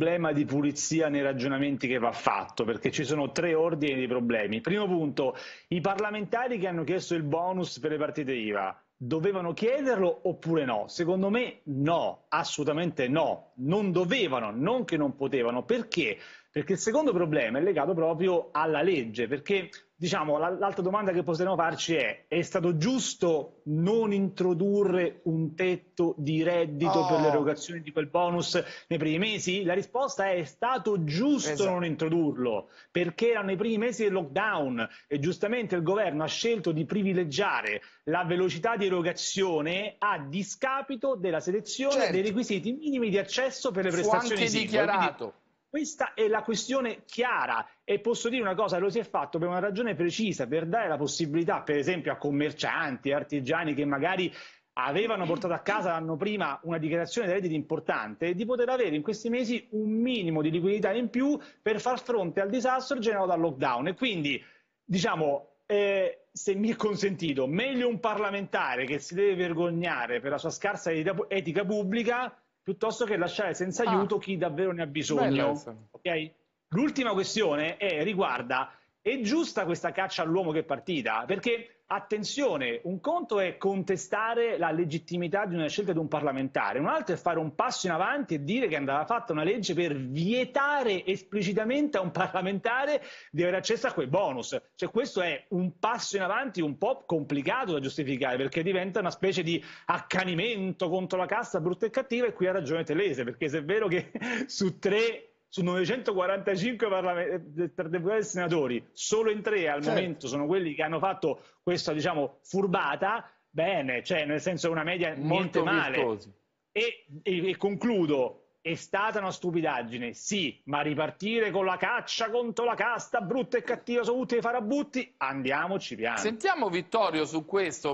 problema di pulizia nei ragionamenti che va fatto, perché ci sono tre ordini di problemi. Primo punto, i parlamentari che hanno chiesto il bonus per le partite IVA, dovevano chiederlo oppure no? Secondo me no, assolutamente no, non dovevano, non che non potevano, perché? Perché il secondo problema è legato proprio alla legge, perché diciamo, l'altra domanda che possiamo farci è: è stato giusto non introdurre un tetto di reddito oh. per l'erogazione di quel bonus nei primi mesi? La risposta è: è stato giusto esatto. non introdurlo perché erano i primi mesi del lockdown e giustamente il governo ha scelto di privilegiare la velocità di erogazione a discapito della selezione certo. dei requisiti minimi di accesso per le prestazioni Fu dichiarato. Quindi, questa è la questione chiara e posso dire una cosa, lo si è fatto per una ragione precisa, per dare la possibilità per esempio a commercianti, artigiani che magari avevano portato a casa l'anno prima una dichiarazione di redditi importante, di poter avere in questi mesi un minimo di liquidità in più per far fronte al disastro generato dal lockdown. E quindi, diciamo, eh, se mi è consentito, meglio un parlamentare che si deve vergognare per la sua scarsa etica pubblica piuttosto che lasciare senza ah. aiuto chi davvero ne ha bisogno. Bella, L'ultima questione è, riguarda è giusta questa caccia all'uomo che è partita? Perché, attenzione, un conto è contestare la legittimità di una scelta di un parlamentare, un altro è fare un passo in avanti e dire che andava fatta una legge per vietare esplicitamente a un parlamentare di avere accesso a quei bonus. Cioè, questo è un passo in avanti un po' complicato da giustificare, perché diventa una specie di accanimento contro la cassa brutta e cattiva e qui ha ragione Telese, perché se è vero che su tre su 945 eh, deputati e senatori, solo in tre al certo. momento sono quelli che hanno fatto questa diciamo, furbata, bene, cioè nel senso è una media molto male. E, e, e concludo, è stata una stupidaggine, sì, ma ripartire con la caccia contro la casta brutta e cattiva sono tutti i farabutti, andiamoci piano. Sentiamo Vittorio su questo.